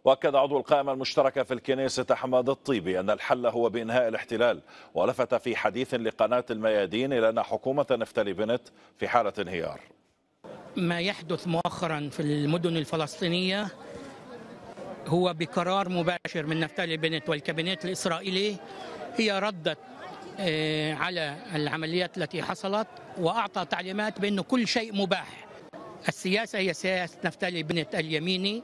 واكد عضو القائمه المشتركه في الكنيسه احمد الطيبي ان الحل هو بانهاء الاحتلال ولفت في حديث لقناه الميادين الى ان حكومه نفتالي بنت في حاله انهيار ما يحدث مؤخرا في المدن الفلسطينيه هو بقرار مباشر من نفتالي بنت والكابينت الاسرائيلي هي ردت آه، على العمليات التي حصلت وأعطى تعليمات بأنه كل شيء مباح السياسة هي سياسة نفتالي بنت اليميني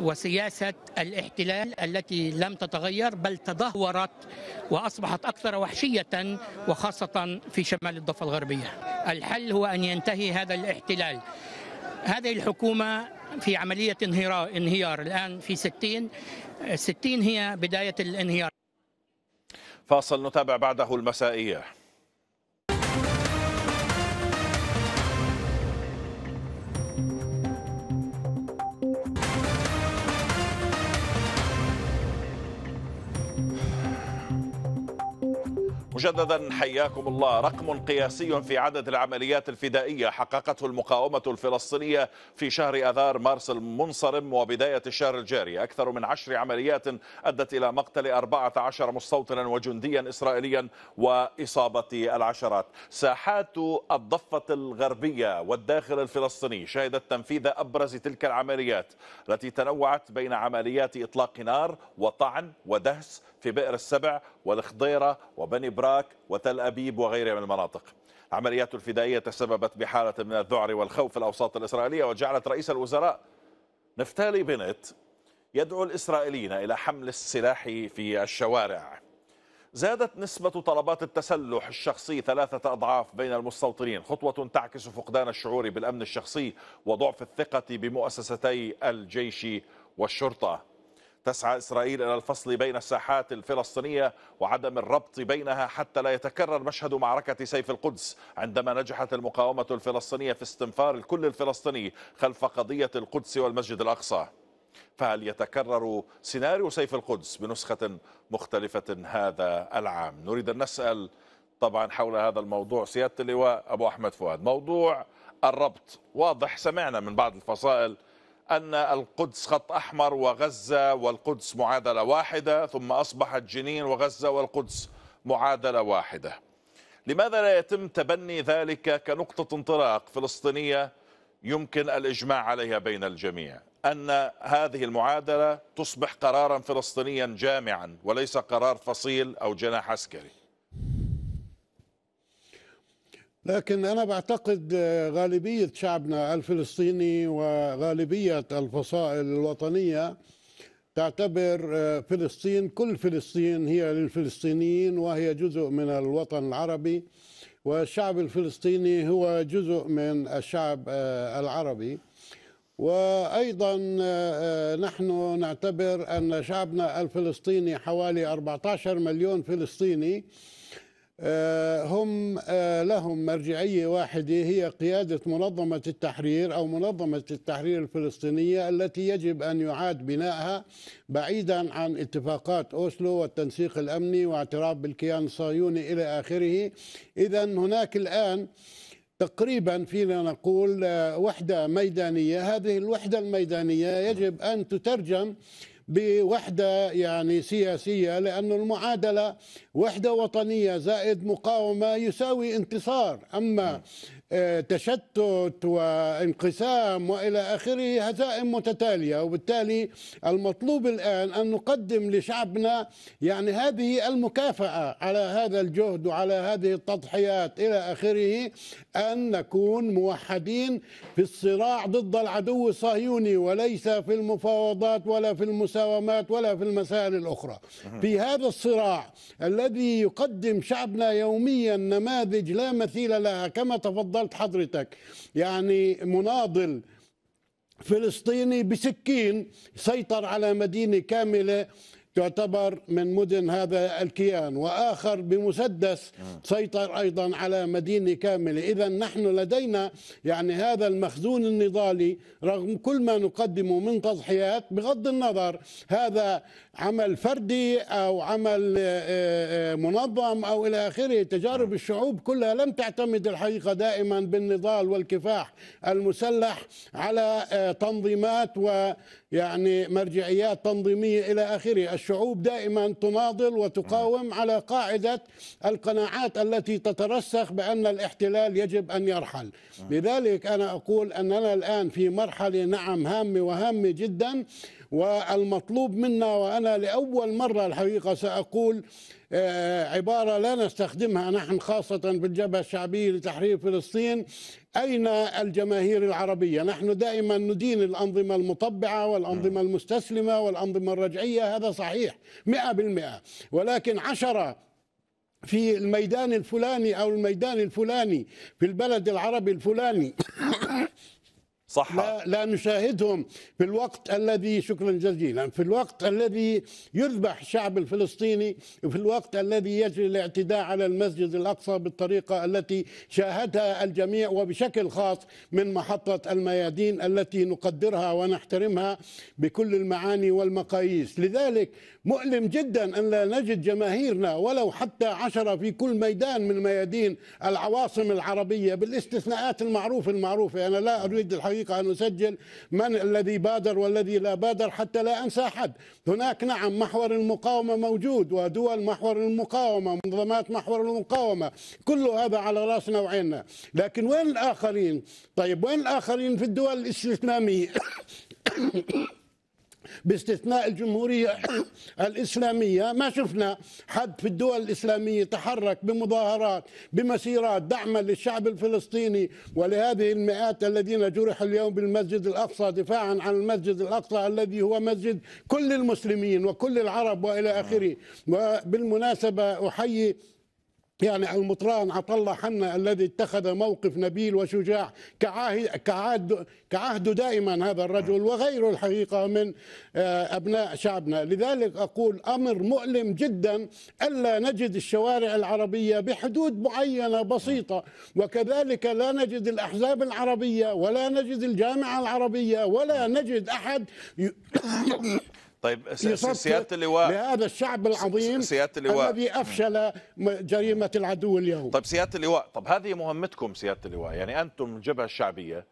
وسياسة الاحتلال التي لم تتغير بل تدهورت وأصبحت أكثر وحشية وخاصة في شمال الضفة الغربية الحل هو أن ينتهي هذا الاحتلال هذه الحكومة في عملية انهيار, انهيار الآن في ستين ستين هي بداية الانهيار فاصل نتابع بعده المسائية مجددا حياكم الله رقم قياسي في عدد العمليات الفدائية حققته المقاومة الفلسطينية في شهر أذار مارس المنصرم وبداية الشهر الجاري أكثر من عشر عمليات أدت إلى مقتل 14 مستوطنا وجنديا إسرائيليا وإصابة العشرات ساحات الضفة الغربية والداخل الفلسطيني شهدت تنفيذ أبرز تلك العمليات التي تنوعت بين عمليات إطلاق نار وطعن ودهس في بئر السبع والخضيرة وبني براد العراق وتل أبيب وغيرها من المناطق العمليات الفدائية تسببت بحالة من الذعر والخوف في الأوساط الإسرائيلية وجعلت رئيس الوزراء نفتالي بنت يدعو الإسرائيليين إلى حمل السلاح في الشوارع زادت نسبة طلبات التسلح الشخصي ثلاثة أضعاف بين المستوطنين خطوة تعكس فقدان الشعور بالأمن الشخصي وضعف الثقة بمؤسستي الجيش والشرطة تسعى إسرائيل إلى الفصل بين الساحات الفلسطينية وعدم الربط بينها حتى لا يتكرر مشهد معركة سيف القدس عندما نجحت المقاومة الفلسطينية في استنفار الكل الفلسطيني خلف قضية القدس والمسجد الأقصى فهل يتكرر سيناريو سيف القدس بنسخة مختلفة هذا العام نريد أن نسأل طبعا حول هذا الموضوع سيادة اللواء أبو أحمد فؤاد موضوع الربط واضح سمعنا من بعض الفصائل أن القدس خط أحمر وغزة والقدس معادلة واحدة ثم أصبحت جنين وغزة والقدس معادلة واحدة لماذا لا يتم تبني ذلك كنقطة انطلاق فلسطينية يمكن الإجماع عليها بين الجميع أن هذه المعادلة تصبح قرارا فلسطينيا جامعا وليس قرار فصيل أو جناح عسكري لكن أنا بعتقد آه، غالبية شعبنا الفلسطيني وغالبية الفصائل الوطنية تعتبر آه، فلسطين كل فلسطين هي للفلسطينيين وهي جزء من الوطن العربي والشعب الفلسطيني هو جزء من الشعب آه، العربي وأيضا نحن نعتبر أن شعبنا الفلسطيني حوالي 14 مليون فلسطيني آه، هم آه، لهم مرجعية واحدة هي قيادة منظمة التحرير أو منظمة التحرير الفلسطينية التي يجب أن يعاد بنائها بعيدا عن اتفاقات أوسلو والتنسيق الأمني واعتراف بالكيان الصهيوني إلى آخره إذا هناك الآن تقريبا فينا نقول آه، وحدة ميدانية هذه الوحدة الميدانية يجب أن تترجم بوحدة يعني سياسية لأن المعادلة وحدة وطنية زائد مقاومة يساوي انتصار أما نعم. تشتت وانقسام والى اخره هزائم متتاليه وبالتالي المطلوب الان ان نقدم لشعبنا يعني هذه المكافاه على هذا الجهد وعلى هذه التضحيات الى اخره ان نكون موحدين في الصراع ضد العدو الصهيوني وليس في المفاوضات ولا في المساومات ولا في المسائل الاخرى في هذا الصراع الذي يقدم شعبنا يوميا نماذج لا مثيل لها كما تفضل تفضلت حضرتك يعني مناضل فلسطيني بسكين سيطر على مدينة كاملة تعتبر من مدن هذا الكيان واخر بمسدس آه. سيطر ايضا على مدينه كامله اذا نحن لدينا يعني هذا المخزون النضالي رغم كل ما نقدمه من تضحيات بغض النظر هذا عمل فردي او عمل آه، آه، آه، منظم او الى اخره تجارب نعم. الشعوب كلها لم تعتمد الحقيقه دائما بالنضال والكفاح المسلح على تنظيمات و يعني مرجعيات تنظيمية إلى آخره الشعوب دائما تناضل وتقاوم نعم. على قاعدة القناعات التي تترسخ بأن الاحتلال يجب أن يرحل نعم. لذلك أنا أقول أننا الآن في مرحلة نعم هامة وهامة جدا والمطلوب منا وأنا لأول مرة الحقيقة سأقول آه، عبارة لا نستخدمها نحن خاصة بالجبهة الشعبية لتحرير فلسطين أين الجماهير العربية نحن دائما ندين الأنظمة المطبعة والأنظمة نعم. المستسلمة والأنظمة الرجعية هذا صحيح مئة بالمئة ولكن عشرة في الميدان الفلاني او الميدان الفلاني في البلد العربي الفلاني صح لا, لا نشاهدهم في الوقت الذي شكرا جزيلا في الوقت الذي يذبح الشعب الفلسطيني في الوقت الذي يجري الاعتداء على المسجد الأقصى بالطريقة التي شاهدها الجميع وبشكل خاص من محطة الميادين التي نقدرها ونحترمها بكل المعاني والمقاييس لذلك مؤلم جدا أن لا نجد جماهيرنا ولو حتى عشرة في كل ميدان من ميادين العواصم العربية بالاستثناءات المعروفة المعروفة أنا لا أريد الحقيقة الحقيقة أن أسجل من الذي بادر والذي لا بادر حتى لا أنسى أحد هناك نعم محور المقاومة موجود ودول محور المقاومة منظمات محور المقاومة كل هذا على راسنا وعيننا لكن وين الآخرين طيب وين الآخرين في الدول الاستسلامية باستثناء الجمهورية الإسلامية ما شفنا حد في الدول الإسلامية تحرك بمظاهرات بمسيرات دعما للشعب الفلسطيني ولهذه المئات الذين جرحوا اليوم بالمسجد الأقصى دفاعا عن المسجد الأقصى الذي هو مسجد كل المسلمين وكل العرب وإلى آخره نعم. وبالمناسبة أحيي يعني المطران الله حنا الذي اتخذ موقف نبيل وشجاع كعاهد كعهد كعهد دائما هذا الرجل وغيره الحقيقة من آه، أبناء شعبنا لذلك أقول أمر مؤلم جدا ألا نجد الشوارع العربية بحدود معينة بسيطة وكذلك لا نجد الأحزاب العربية ولا نجد الجامعة العربية ولا نجد أحد طيب سياده اللواء لهذا الشعب العظيم سياده اللواء الذي افشل جريمه العدو اليوم طيب سياده اللواء طب هذه مهمتكم سياده اللواء يعني انتم الجبهه الشعبيه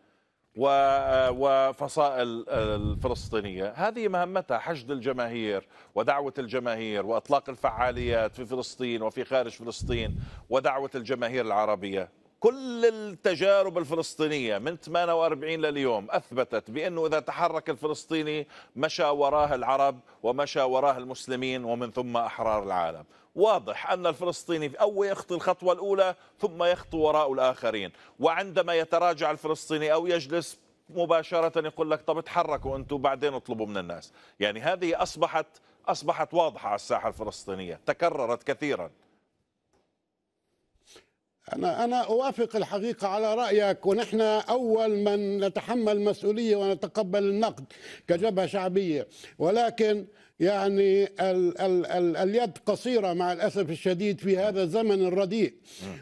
وفصائل الفلسطينيه هذه مهمتها حشد الجماهير ودعوه الجماهير واطلاق الفعاليات في فلسطين وفي خارج فلسطين ودعوه الجماهير العربيه كل التجارب الفلسطينية من 48 لليوم أثبتت بأنه إذا تحرك الفلسطيني مشى وراه العرب ومشى وراه المسلمين ومن ثم أحرار العالم واضح أن الفلسطيني أو يخطي الخطوة الأولى ثم يخطو وراء الآخرين وعندما يتراجع الفلسطيني أو يجلس مباشرة يقول لك طب اتحركوا أنتم بعدين اطلبوا من الناس يعني هذه أصبحت أصبحت واضحة على الساحة الفلسطينية تكررت كثيراً أنا أنا أوافق الحقيقة على رأيك ونحن أول من نتحمل المسؤولية ونتقبل النقد كجبهة شعبية ولكن يعني ال ال ال اليد قصيرة مع الأسف الشديد في هذا الزمن الرديء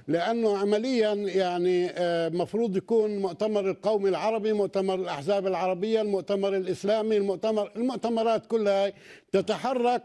لأنه عمليا يعني آه، مفروض يكون المؤتمر القومي العربي مؤتمر الأحزاب العربية المؤتمر الإسلامي المؤتمر المؤتمرات كلها تتحرك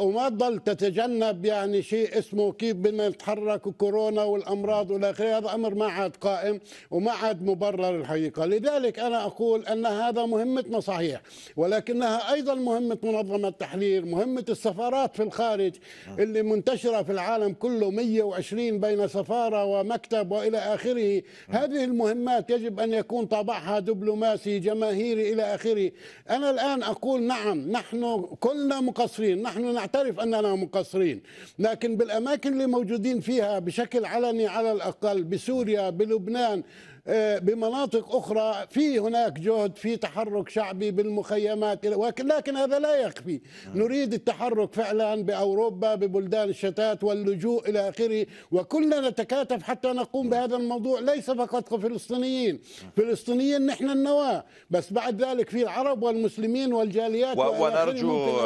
وما تضل تتجنب يعني شيء اسمه كيف بدنا نتحرك وكورونا والأمراض والى اخره هذا أمر ما عاد قائم وما عاد مبرر الحقيقة لذلك أنا أقول أن هذا مهمتنا صحيح ولكنها أيضا مهمة منظمة التحرير مهمة السفارات في الخارج اللي منتشرة في العالم كله 120 بين سفارة ومكتب وإلى آخره هذه المهمات يجب أن يكون طابعها دبلوماسي جماهيري إلى آخره أنا الآن أقول نعم نحن كلنا مقصرين نحن نعترف أننا مقصرين لكن بالأماكن اللي موجودين فيها بشكل علني على الأقل بسوريا بلبنان آه، بمناطق أخرى في هناك جهد في تحرك شعبي بالمخيمات لكن هذا لا يكفي نعم. نريد التحرك فعلا بأوروبا ببلدان الشتات واللجوء إلى آخره وكلنا نتكاتف حتى نقوم نعم. بهذا الموضوع ليس فقط فلسطينيين نعم. فلسطينيين نحن النواة بس بعد ذلك في العرب والمسلمين والجاليات ونرجو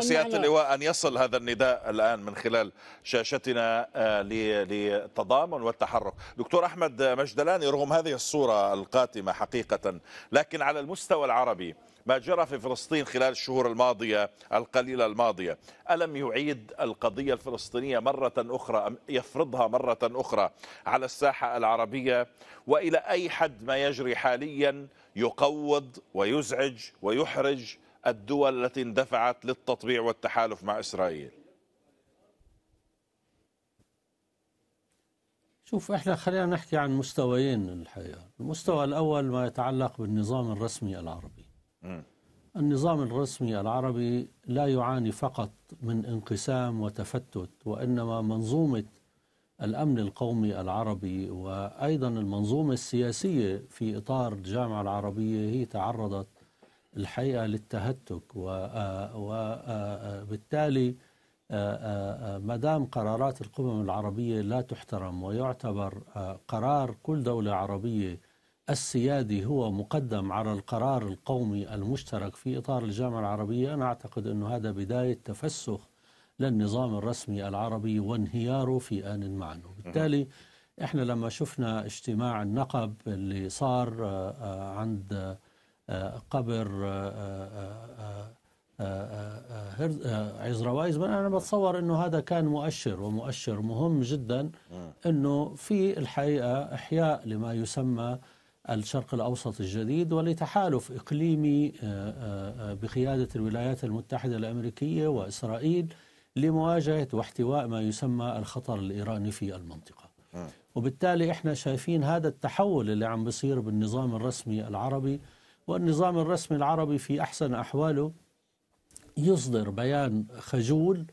سيادة اللواء أن يصل هذا النداء الآن من خلال شاشتنا آه، للتضامن والتحرك دكتور أحمد مجدلاني رغم نعم، هذه الصورة القاتمة حقيقة لكن على المستوى العربي ما جرى في فلسطين خلال الشهور الماضية القليلة الماضية ألم يعيد القضية الفلسطينية مرة أخرى أم يفرضها مرة أخرى على الساحة العربية وإلى أي حد ما يجري حاليا يقوض ويزعج ويحرج الدول التي اندفعت للتطبيع والتحالف مع إسرائيل شوف احنا خلينا نحكي عن مستويين الحقيقه، المستوى الاول ما يتعلق بالنظام الرسمي العربي. النظام الرسمي العربي لا يعاني فقط من انقسام وتفتت وانما منظومه الامن القومي العربي وايضا المنظومه السياسيه في اطار الجامعه العربيه هي تعرضت الحقيقه للتهتك وبالتالي آه، آه، آه، آه، آه، آه، ما دام قرارات القمم العربية لا تحترم ويعتبر قرار كل دولة عربية السيادي هو مقدم على القرار القومي المشترك في إطار الجامعة العربية أنا أعتقد انه هذا بداية تفسخ للنظام الرسمي العربي وانهياره في آن معا وبالتالي إحنا لما شفنا اجتماع النقب اللي صار عند قبر آه، آه، آه، عزروايز انا بتصور انه هذا كان مؤشر ومؤشر مهم جدا انه في الحقيقه احياء لما يسمى الشرق الاوسط الجديد ولتحالف اقليمي بقياده الولايات المتحده الامريكيه واسرائيل لمواجهه واحتواء ما يسمى الخطر الايراني في المنطقه. وبالتالي احنا شايفين هذا التحول اللي عم بصير بالنظام الرسمي العربي والنظام الرسمي العربي في احسن احواله يصدر بيان خجول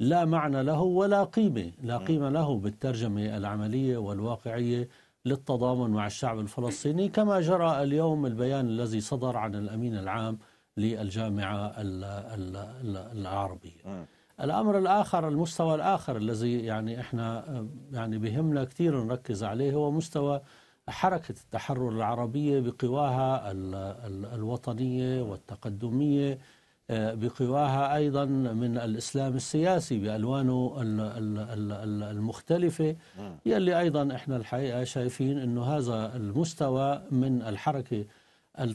لا معنى له ولا قيمة لا قيمة له بالترجمة العملية والواقعية للتضامن مع الشعب الفلسطيني كما جرى اليوم البيان الذي صدر عن الأمين العام للجامعة العربية الأمر الآخر المستوى الآخر الذي يعني إحنا يعني بهمنا كثير نركز عليه هو مستوى حركة التحرر العربية بقواها الوطنية والتقدمية بقواها ايضا من الاسلام السياسي بالوانه المختلفه يلي ايضا احنا الحقيقه شايفين انه هذا المستوى من الحركه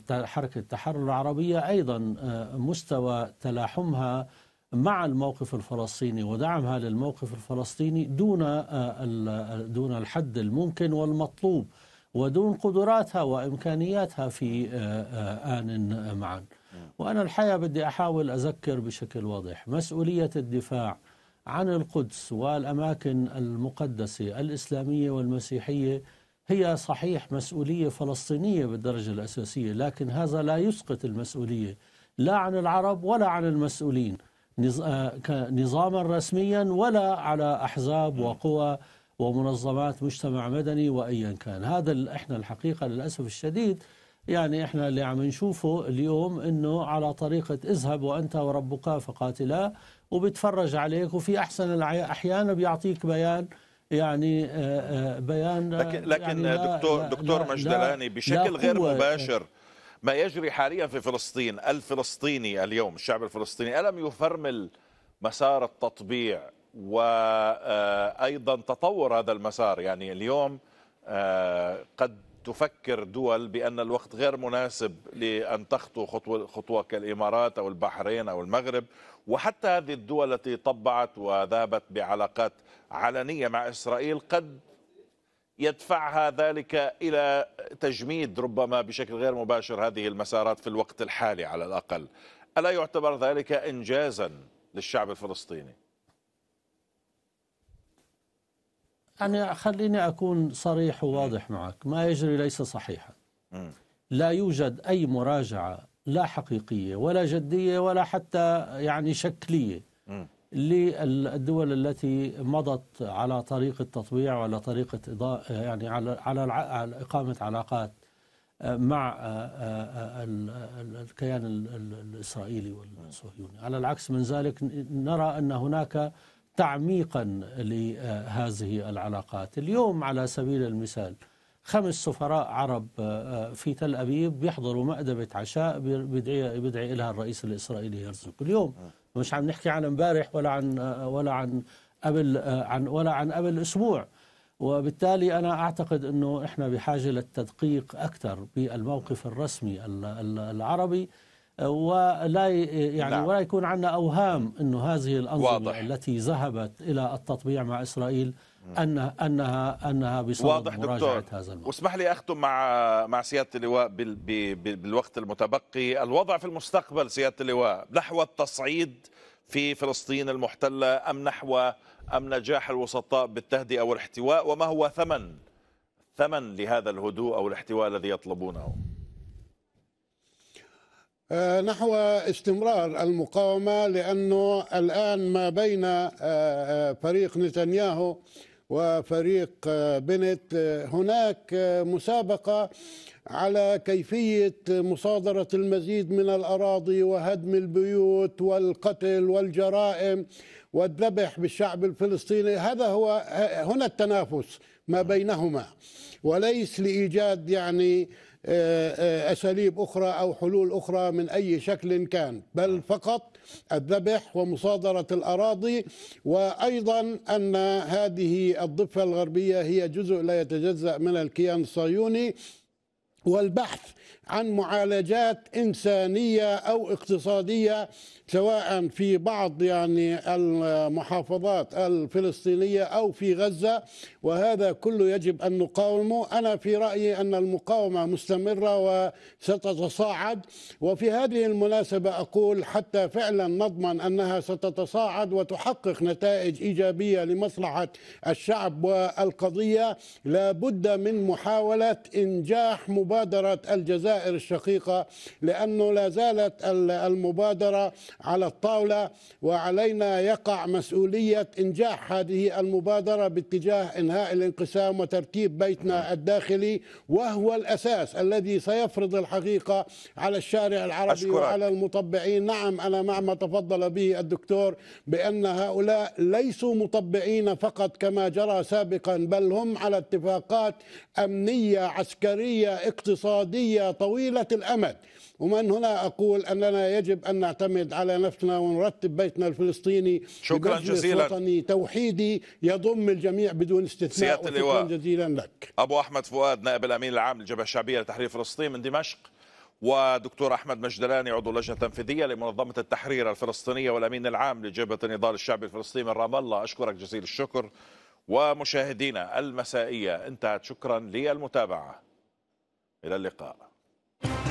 حركه التحرر العربيه ايضا آه، مستوى تلاحمها مع الموقف الفلسطيني ودعمها للموقف الفلسطيني دون آه، دون الحد الممكن والمطلوب ودون قدراتها وامكانياتها في آه، ان معا. وأنا الحقيقة بدي أحاول أذكر بشكل واضح مسؤولية الدفاع عن القدس والأماكن المقدسة الإسلامية والمسيحية هي صحيح مسؤولية فلسطينية بالدرجة الأساسية لكن هذا لا يسقط المسؤولية لا عن العرب ولا عن المسؤولين آه، نظاما رسميا ولا على أحزاب وقوى ومنظمات مجتمع مدني وأيا كان هذا احنا الحقيقة للأسف الشديد يعني احنا اللي عم نشوفه اليوم انه على طريقه اذهب وانت وربك فقاتلا وبتفرج عليك وفي احسن الاحيان بيعطيك بيان يعني آه، آه، بيان آه، لكن لكن يعني دكتور دكتور مجدلاني بشكل غير مباشر ما يجري حاليا في فلسطين الفلسطيني اليوم الشعب الفلسطيني الم يفرمل مسار التطبيع وايضا تطور هذا المسار يعني اليوم قد تفكر دول بأن الوقت غير مناسب لأن تخطو خطوة, خطوة كالإمارات أو البحرين أو المغرب وحتى هذه الدول التي طبعت وذهبت بعلاقات علنية مع إسرائيل قد يدفعها ذلك إلى تجميد ربما بشكل غير مباشر هذه المسارات في الوقت الحالي على الأقل ألا يعتبر ذلك إنجازا للشعب الفلسطيني؟ يعني خليني أكون صريح وواضح معك ما يجري ليس صحيحا لا يوجد أي مراجعة لا حقيقية ولا جدية ولا حتى يعني شكلية للدول التي مضت على طريق التطبيع وعلى طريقة يعني على على إقامة علاقات آه، مع آه، آه، الكيان الإسرائيلي والصهيوني على العكس من ذلك نرى أن هناك تعميقا لهذه العلاقات اليوم على سبيل المثال خمس سفراء عرب آه، آه، في تل أبيب بيحضروا مأدبة عشاء بيدعي, بيدعي لها الرئيس الإسرائيلي هيرزوك اليوم مش عم نحكي عن امبارح ولا عن آه، ولا عن قبل عن ولا عن قبل اسبوع وبالتالي انا اعتقد انه احنا بحاجه للتدقيق اكثر بالموقف الرسمي العربي ولا يعني نعم. ولا يكون عندنا اوهام انه هذه الانظمه واضح. التي ذهبت الى التطبيع مع اسرائيل انها انها انها بصدد واضح مراجعه دكتور. هذا الموضوع واسمح لي اختم مع مع سياده اللواء بال بال بالوقت المتبقي الوضع في المستقبل سياده اللواء نحو التصعيد في فلسطين المحتله ام نحو ام نجاح الوسطاء بالتهدئه والاحتواء وما هو ثمن ثمن لهذا الهدوء او الاحتواء الذي يطلبونه آه، نحو استمرار المقاومة لأنه الآن ما بين آه، آه، فريق نتنياهو وفريق بنت هناك مسابقة على كيفية مصادرة المزيد من الأراضي وهدم البيوت والقتل والجرائم والذبح بالشعب الفلسطيني هذا هو هنا التنافس ما نعم. بينهما وليس لإيجاد يعني آه، آه، أساليب أخرى أو حلول أخرى من أي شكل كان بل فقط الذبح ومصادرة الأراضي وأيضا أن هذه الضفة الغربية هي جزء لا يتجزأ من الكيان الصهيوني والبحث عن معالجات إنسانية أو اقتصادية سواء في بعض يعني المحافظات الفلسطينية أو في غزة وهذا كله يجب أن نقاومه أنا في رأيي أن المقاومة مستمرة وستتصاعد وفي هذه المناسبة أقول حتى فعلا نضمن أنها ستتصاعد وتحقق نتائج إيجابية لمصلحة الشعب والقضية لابد من محاولة إنجاح مبادرة الجزائر الجزائر الشقيقة لأنه لا زالت المبادرة على الطاولة وعلينا يقع مسؤولية إنجاح هذه المبادرة باتجاه إنهاء الانقسام وترتيب بيتنا الداخلي وهو الأساس الذي سيفرض الحقيقة على الشارع العربي أشكرك. وعلى المطبعين نعم أنا مع ما تفضل به الدكتور بأن هؤلاء ليسوا مطبعين فقط كما جرى سابقا بل هم على اتفاقات أمنية عسكرية اقتصادية طويلة الأمد ومن هنا أقول أننا يجب أن نعتمد على نفسنا ونرتب بيتنا الفلسطيني شكرا جزيلا وطني توحيدي يضم الجميع بدون استثناء شكرا جزيلا لك أبو أحمد فؤاد نائب الأمين العام للجبهة الشعبية لتحرير فلسطين من دمشق ودكتور أحمد مجدلاني عضو لجنة تنفيذية لمنظمة التحرير الفلسطينية والأمين العام لجبهة النضال الشعبي الفلسطيني من رام الله أشكرك جزيل الشكر ومشاهدينا المسائية انتهت شكرا للمتابعة إلى اللقاء you